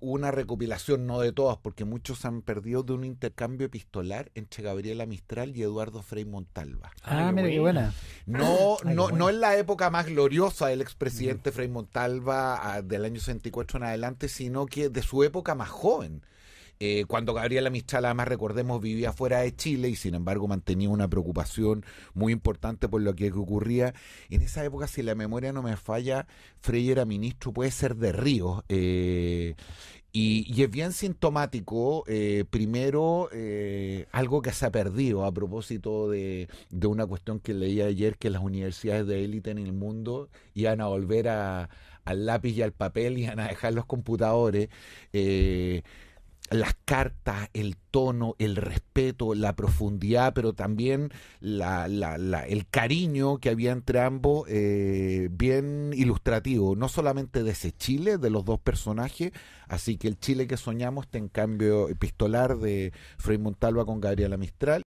una recopilación, no de todas, porque muchos han perdido de un intercambio epistolar entre Gabriela Mistral y Eduardo Frei Montalva. Ah, mira qué buena. Ah, no, no, no la época más gloriosa del expresidente mm. Frei Montalva ah, del año 64 en adelante, sino que de su época más joven. Eh, cuando Gabriela Mistral, además recordemos, vivía fuera de Chile y sin embargo mantenía una preocupación muy importante por lo que ocurría. En esa época, si la memoria no me falla, Frey era ministro, puede ser de Ríos. Eh, y, es bien sintomático, eh, primero, algo que se ha perdido a propósito de, una cuestión que leía ayer, que las universidades de élite en el mundo iban a volver al lápiz y al papel, y iban a dejar los computadores las cartas, el tono, el respeto, la profundidad, pero también el cariño que había entre ambos, eh, bien ilustrativo, no solamente de ese Chile, de los dos personajes, así que el Chile que soñamos está en cambio epistolar de Frei Montalva con Gabriela Mistral.